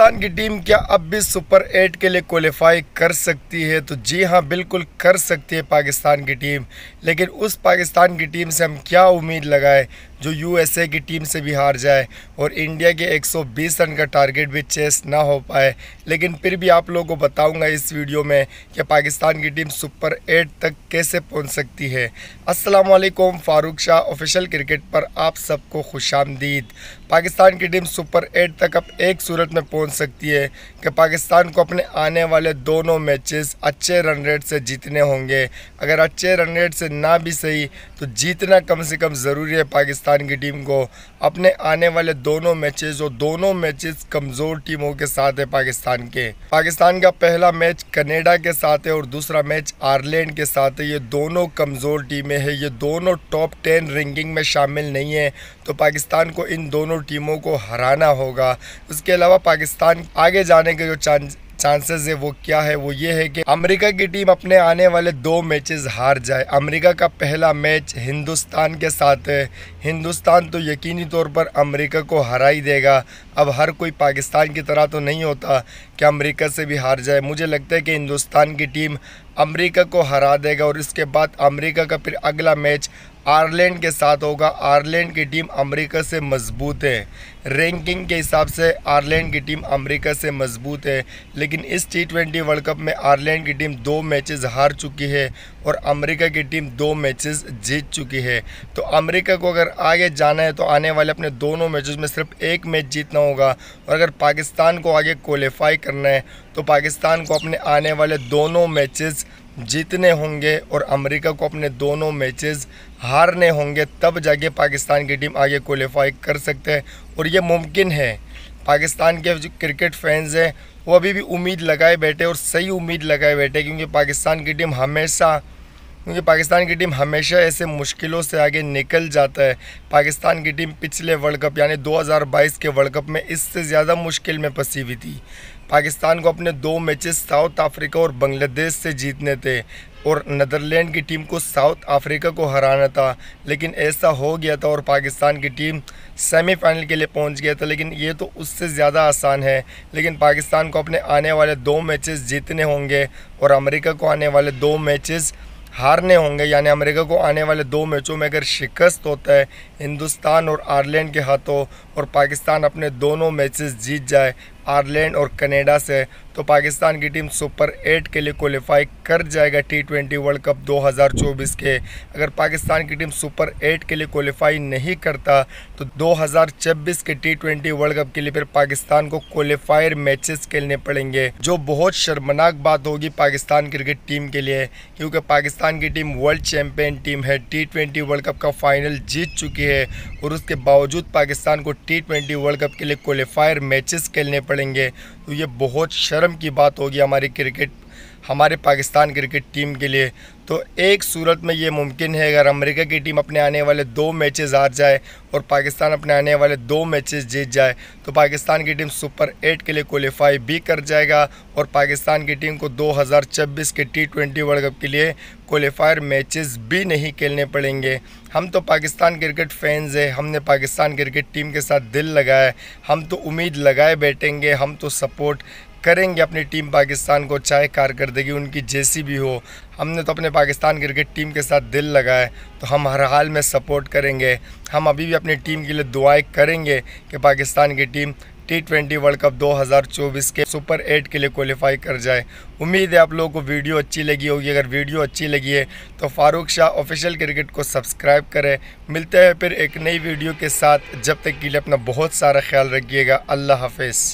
पाकिस्तान की टीम क्या अब भी सुपर एट के लिए क्वालिफाई कर सकती है तो जी हाँ बिल्कुल कर सकती है पाकिस्तान की टीम लेकिन उस पाकिस्तान की टीम से हम क्या उम्मीद लगाएं जो यूएसए की टीम से भी हार जाए और इंडिया के 120 रन का टारगेट भी चेस ना हो पाए लेकिन फिर भी आप लोगों को बताऊंगा इस वीडियो में कि पाकिस्तान की टीम सुपर एट तक कैसे पहुंच सकती है असलम फारूक शाह ऑफिशियल क्रिकेट पर आप सबको खुश पाकिस्तान की टीम सुपर एट तक अब एक सूरत में पहुँच सकती है कि पाकिस्तान को अपने आने वाले दोनों मैचेस अच्छे रन रेट से जीतने होंगे अगर अच्छे रन रेट से ना भी सही तो जीतना कम से कम ज़रूरी है पाकिस्तान पाकिस्तान की टीम को अपने आने वाले दोनों मैचेस और दोनों मैचेस कमज़ोर टीमों के साथ है पाकिस्तान के पाकिस्तान का पहला मैच कनेडा के साथ है और दूसरा मैच आयरलैंड के साथ है ये दोनों कमज़ोर टीमें हैं ये दोनों टॉप टेन रैंकिंग में शामिल नहीं है तो पाकिस्तान को इन दोनों टीमों को हराना होगा उसके अलावा पाकिस्तान आगे जाने के जो चांस चांसेस है वो क्या है वो ये है कि अमेरिका की टीम अपने आने वाले दो मैचेस हार जाए अमेरिका का पहला मैच हिंदुस्तान के साथ है हिंदुस्तान तो यकीनी तौर पर अमेरिका को हरा ही देगा अब हर कोई पाकिस्तान की तरह तो नहीं होता कि अमेरिका से भी हार जाए मुझे लगता है कि हिंदुस्तान की टीम अमेरिका को हरा देगा और इसके बाद अमेरिका का फिर अगला मैच आयरलैंड के साथ होगा आयरलैंड की टीम अमेरिका से मजबूत है रैंकिंग के हिसाब से आयरलैंड की टीम अमेरिका से मजबूत है लेकिन इस टी ट्वेंटी वर्ल्ड कप में आयरलैंड की टीम दो मैचेस हार चुकी है और अमेरिका की टीम दो मैचेस जीत चुकी है तो अमेरिका को अगर आगे जाना है तो आने वाले अपने दोनों मैचेस में सिर्फ एक मैच जीतना होगा और अगर पाकिस्तान को आगे क्वालिफाई करना है तो पाकिस्तान को अपने आने वाले दोनों मैचेज़ जीतने होंगे और अमेरिका को अपने दोनों मैचेस हारने होंगे तब जाके पाकिस्तान की टीम आगे क्वालिफाई कर सकते हैं और ये मुमकिन है पाकिस्तान के जो क्रिकेट फैंस हैं वो अभी भी उम्मीद लगाए बैठे और सही उम्मीद लगाए बैठे क्योंकि पाकिस्तान की टीम हमेशा क्योंकि पाकिस्तान की टीम हमेशा ऐसे मुश्किलों से आगे निकल जाता है पाकिस्तान की टीम पिछले वर्ल्ड कप यानी 2022 के वर्ल्ड कप में इससे ज़्यादा मुश्किल में फंसी हुई थी पाकिस्तान को अपने दो मैचेस साउथ अफ्रीका और बांग्लादेश से जीतने थे और नदरलैंड की टीम को साउथ अफ्रीका को हराना था लेकिन ऐसा हो गया था और पाकिस्तान की टीम सेमीफाइनल के लिए पहुंच गया था लेकिन ये तो उससे ज़्यादा आसान है लेकिन पाकिस्तान को अपने आने वाले दो मैचेस जीतने होंगे और अमेरिका को आने वाले दो मैचेस हारने होंगे यानी अमेरिका को आने वाले दो मैचों में अगर शिकस्त होता है हिंदुस्तान और आयरलैंड के हाथों और पाकिस्तान अपने दोनों मैचेस जीत जाए आयरलैंड और कनाडा से तो पाकिस्तान की टीम सुपर एट के लिए क्वालिफाई कर जाएगा टी ट्वेंटी वर्ल्ड कप 2024 के अगर पाकिस्तान की टीम सुपर एट के लिए क्वालिफाई नहीं करता तो 2026 के टी ट्वेंटी वर्ल्ड कप के लिए फिर पाकिस्तान को क्वालिफायर मैचेस खेलने पड़ेंगे जो बहुत शर्मनाक बात होगी पाकिस्तान क्रिकेट टीम के लिए क्योंकि पाकिस्तान की टीम वर्ल्ड चैंपियन टीम है टी ट्वेंटी वर्ल्ड कप का फाइनल जीत चुकी है और उसके बावजूद पाकिस्तान को टी ट्वेंटी वर्ल्ड कप के लिए क्वालिफायर मैचेस खेलने पड़े करेंगे तो ये बहुत शर्म की बात होगी हमारी क्रिकेट हमारे पाकिस्तान क्रिकेट टीम के लिए तो एक सूरत में ये मुमकिन है अगर अमेरिका की टीम अपने आने वाले दो मैचेस हार जाए और पाकिस्तान अपने आने वाले दो मैचेस जीत जाए तो पाकिस्तान की टीम सुपर एट के लिए क्वालिफाई भी कर जाएगा और पाकिस्तान की टीम को 2026 के टी ट्वेंटी वर्ल्ड कप के लिए क्वालिफायर मैचेस भी नहीं खेलने पड़ेंगे हम तो पाकिस्तान क्रिकेट फैंस हैं हमने पाकिस्तान क्रिकेट टीम के साथ दिल लगाया हम तो उम्मीद लगाए बैठेंगे हम तो सपोर्ट करेंगे अपनी टीम पाकिस्तान को चाहे कारकर्दगी उनकी जैसी भी हो हमने तो अपने पाकिस्तान क्रिकेट टीम के साथ दिल लगाए तो हम हर हाल में सपोर्ट करेंगे हम अभी भी अपनी टीम के लिए दुआएं करेंगे कि पाकिस्तान की team T twenty World Cup 2024 के सुपर एट के लिए क्वालिफाई कर जाए उम्मीद है आप लोगों को वीडियो अच्छी लगी होगी अगर वीडियो अच्छी लगी है तो फ़ारूक शाह ऑफिशियल क्रिकेट को सब्सक्राइब करें मिलते हैं फिर एक नई वीडियो के साथ जब तक के लिए अपना बहुत सारा ख्याल रखिएगा अल्लाह हाफिज़